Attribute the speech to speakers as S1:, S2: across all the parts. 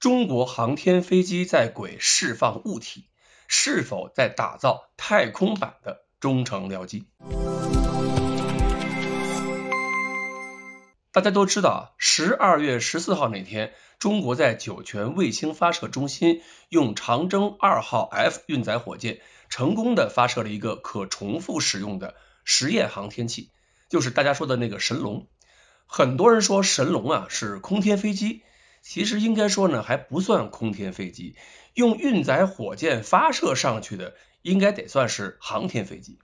S1: 中国航天飞机在轨释放物体，是否在打造太空版的中程僚机？大家都知道，十二月十四号那天，中国在酒泉卫星发射中心用长征二号 F 运载火箭成功的发射了一个可重复使用的实验航天器，就是大家说的那个神龙。很多人说神龙啊是空天飞机。其实应该说呢，还不算空天飞机，用运载火箭发射上去的，应该得算是航天飞机。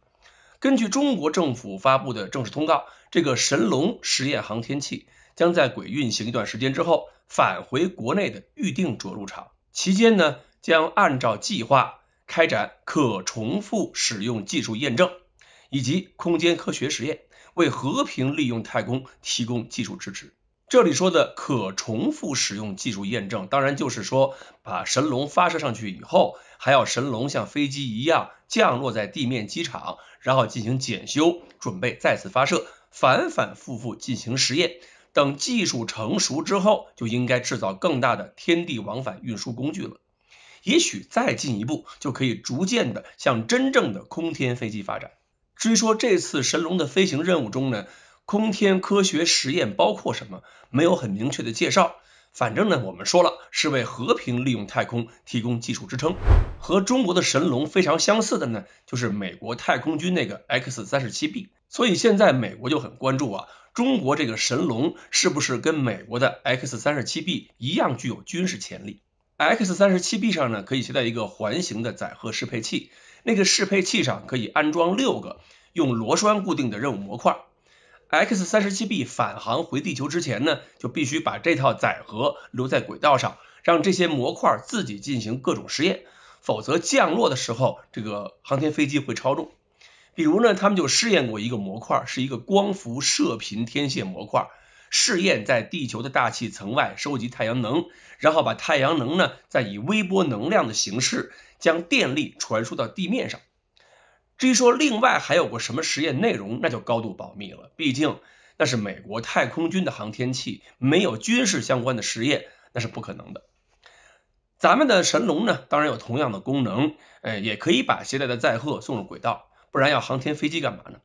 S1: 根据中国政府发布的正式通告，这个神龙实验航天器将在轨运行一段时间之后返回国内的预定着陆场，期间呢将按照计划开展可重复使用技术验证以及空间科学实验，为和平利用太空提供技术支持。这里说的可重复使用技术验证，当然就是说，把神龙发射上去以后，还要神龙像飞机一样降落在地面机场，然后进行检修，准备再次发射，反反复复进行实验。等技术成熟之后，就应该制造更大的天地往返运输工具了。也许再进一步，就可以逐渐的向真正的空天飞机发展。至于说这次神龙的飞行任务中呢？空天科学实验包括什么？没有很明确的介绍。反正呢，我们说了，是为和平利用太空提供技术支撑。和中国的神龙非常相似的呢，就是美国太空军那个 X 三十七 B。所以现在美国就很关注啊，中国这个神龙是不是跟美国的 X 三十七 B 一样具有军事潜力？X 三十七 B 上呢，可以携带一个环形的载荷适配器，那个适配器上可以安装六个用螺栓固定的任务模块。X 三十七 B 返航回地球之前呢，就必须把这套载荷留在轨道上，让这些模块自己进行各种实验，否则降落的时候，这个航天飞机会超重。比如呢，他们就试验过一个模块，是一个光伏射频天线模块，试验在地球的大气层外收集太阳能，然后把太阳能呢，再以微波能量的形式将电力传输到地面上。至于说另外还有过什么实验内容，那就高度保密了。毕竟那是美国太空军的航天器，没有军事相关的实验，那是不可能的。咱们的神龙呢，当然有同样的功能，呃，也可以把携带的载荷送入轨道，不然要航天飞机干嘛呢？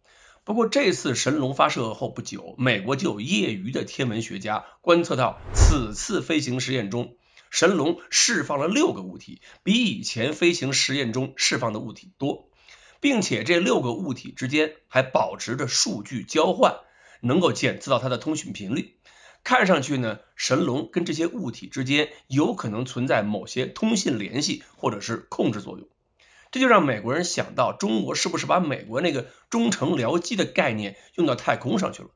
S1: 不过这次神龙发射后不久，美国就有业余的天文学家观测到，此次飞行实验中，神龙释放了六个物体，比以前飞行实验中释放的物体多。并且这六个物体之间还保持着数据交换，能够检测到它的通讯频率。看上去呢，神龙跟这些物体之间有可能存在某些通信联系或者是控制作用。这就让美国人想到，中国是不是把美国那个忠诚僚机的概念用到太空上去了？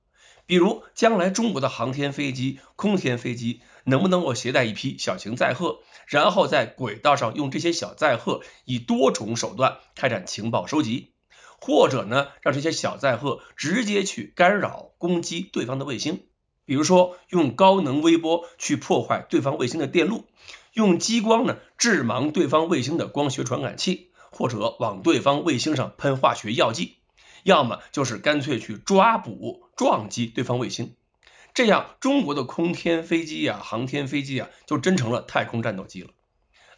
S1: 比如，将来中国的航天飞机、空天飞机能不能够携带一批小型载荷，然后在轨道上用这些小载荷以多种手段开展情报收集，或者呢，让这些小载荷直接去干扰、攻击对方的卫星？比如说，用高能微波去破坏对方卫星的电路，用激光呢致盲对方卫星的光学传感器，或者往对方卫星上喷化学药剂。要么就是干脆去抓捕撞击对方卫星，这样中国的空天飞机呀、航天飞机啊，就真成了太空战斗机了。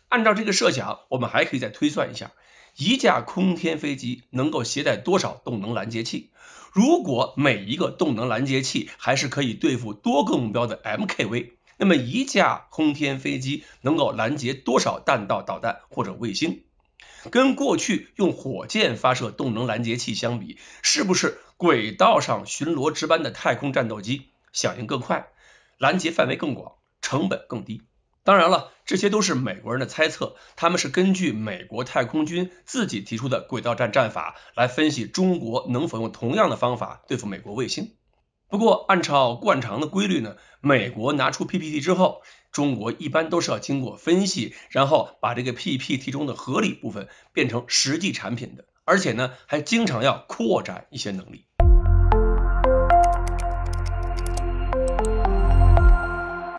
S1: 按照这个设想，我们还可以再推算一下，一架空天飞机能够携带多少动能拦截器？如果每一个动能拦截器还是可以对付多个目标的 MKV，那么一架空天飞机能够拦截多少弹道导弹或者卫星？跟过去用火箭发射动能拦截器相比，是不是轨道上巡逻值班的太空战斗机响应更快、拦截范围更广、成本更低？当然了，这些都是美国人的猜测，他们是根据美国太空军自己提出的轨道战战法来分析中国能否用同样的方法对付美国卫星。不过，按照惯常的规律呢，美国拿出 PPT 之后，中国一般都是要经过分析，然后把这个 PPT 中的合理部分变成实际产品的，而且呢，还经常要扩展一些能力。